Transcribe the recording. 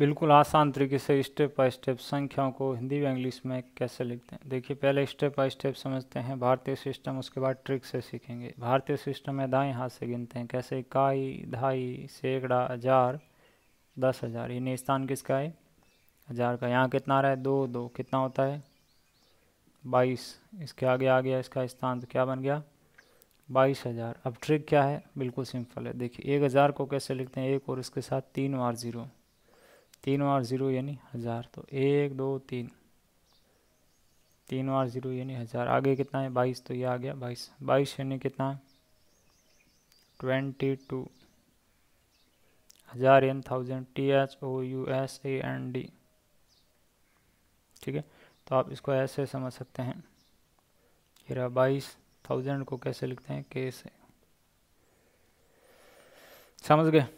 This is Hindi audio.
बिल्कुल आसान तरीके से स्टेप बाय स्टेप संख्याओं को हिंदी व इंग्लिश में कैसे लिखते हैं देखिए पहले स्टेप बाय स्टेप समझते हैं भारतीय सिस्टम उसके बाद ट्रिक से सीखेंगे भारतीय सिस्टम में दाएं हाथ से गिनते हैं कैसे इकाई ढाई सैकड़ा हजार दस हजार ये स्थान किसका है हजार का यहाँ कितना आ रहा है दो दो कितना होता है बाईस इसके आगे आ गया इसका स्थान तो क्या बन गया बाईस हज़ार अब ट्रिक क्या है बिल्कुल सिंपल है देखिए एक हज़ार को कैसे लिखते हैं एक और इसके साथ तीन बार ज़ीरो तीन बार ज़ीरो यानी हज़ार तो एक दो तीन तीन बार ज़ीरो यानी हज़ार आगे कितना है बाईस तो ये आ गया बाईस बाईस यानी कितना है ट्वेंटी टू हज़ार N thousand T H O U S A N D ठीक है तो आप इसको ऐसे समझ सकते हैं फिर बाईस थाउजेंड को कैसे लिखते हैं के से समझ गए